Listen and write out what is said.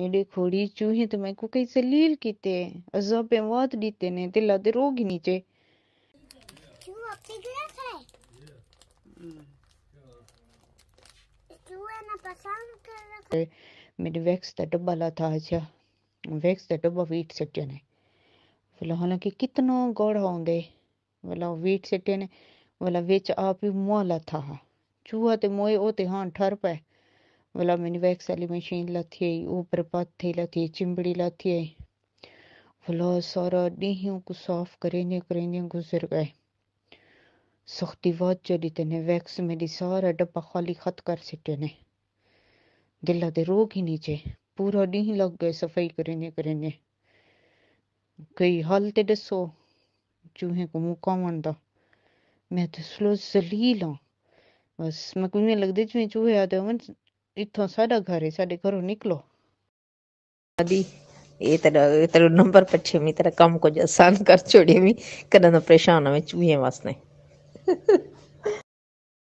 એડી ચૂહી તો મેં કુકઈ સલીલ કીતે અઝબે વાત દીતે ને તે લદે રોગ નીચે ચૂ અપતે ગયા ખરે ચૂ એના પસંદ કરે मेरे वैक्स का डब्बा ला था अच्छा वैक्स का डब्बा वीट सट्टे ने वाला हालांकि कितना गोड़ होंगे वाला वीट सट्टे ने वाला बेच आप ही मुआला था चूहा तो मोए ओते हाँ ठर पे ઓલા મેન્યુફેક્ચરની મશીન લથીએ ઉપર પથ્થી લથીએ ચીમડી લથીએ भला सारा डीहों को साफ करेंगे करेंगे गुजर गए सख्ती वाद चली तेने वैक्स मेरी सारा डब्बा खाली खत कर सिटे ने दिला दे रोग ही नीचे पूरा डी लग गए सफाई करेंगे करेंगे कई हल ते दसो चूहे को मुंह कावन दा मैं तो स्लो जलील हाँ बस मैं लगदे जिमें चूहे आते ਇੱਥੋਂ ਸਾਡਾ ਘਰ ਹੈ ਸਾਡੇ ਘਰੋਂ ਨਿਕਲੋ ਦਾਦੀ ਇਹ ਤੇਰਾ ਇਹ ਤੇਰਾ ਨੰਬਰ ਪੱਛੇ ਮੀ ਤੇਰਾ ਕੰਮ ਕੁਝ ਆਸਾਨ ਕਰ ਛੋੜੇ ਮੀ ਕਦਾਂ ਪਰੇਸ਼ਾਨ ਹੋਵੇਂ ਚੂਹੇ ਵਾਸਤੇ